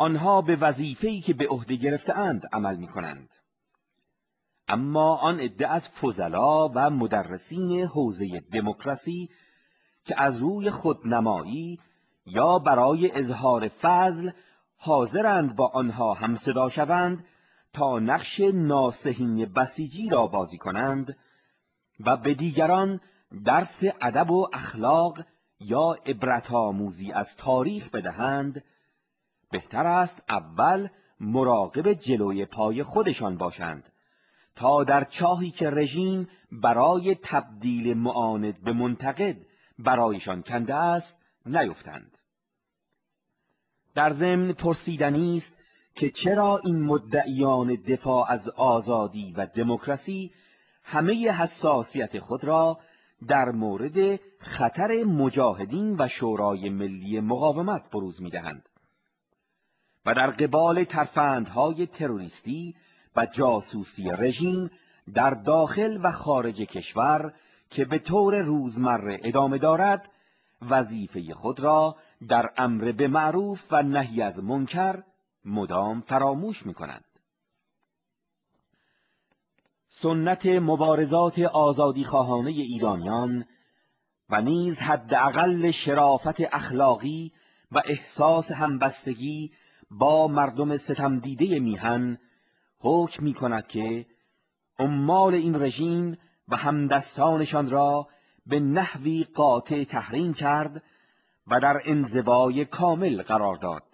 آنها به وظیفه‌ای که به عهده گرفتهاند عمل می‌کنند اما آن عده از فضلا و مدرسین حوزه دموکراسی که از روی خودنمایی یا برای اظهار فضل حاضرند با آنها همصدا شوند تا نقش ناسهین بسیجی را بازی کنند و به دیگران درس ادب و اخلاق یا عبرت از تاریخ بدهند بهتر است اول مراقب جلوی پای خودشان باشند تا در چاهی که رژیم برای تبدیل معاند به منتقد برایشان کنده است نیفتند در ضمن پرسیدنی است که چرا این مدعیان دفاع از آزادی و دموکراسی همه حساسیت خود را در مورد خطر مجاهدین و شورای ملی مقاومت بروز دهند. و در قبال ترفندهای تروریستی و جاسوسی رژیم در داخل و خارج کشور که به طور روزمره ادامه دارد وظیفه خود را در امر به معروف و نهی از منکر مدام فراموش می کنند. سنت مبارزات خواهانه ایرانیان و نیز حداقل شرافت اخلاقی و احساس همبستگی با مردم ستم دیده میهن حکم می کند که عمال این رژیم و همدستانشان را به نحوی قاطع تحریم کرد و در انزوای کامل قرار داد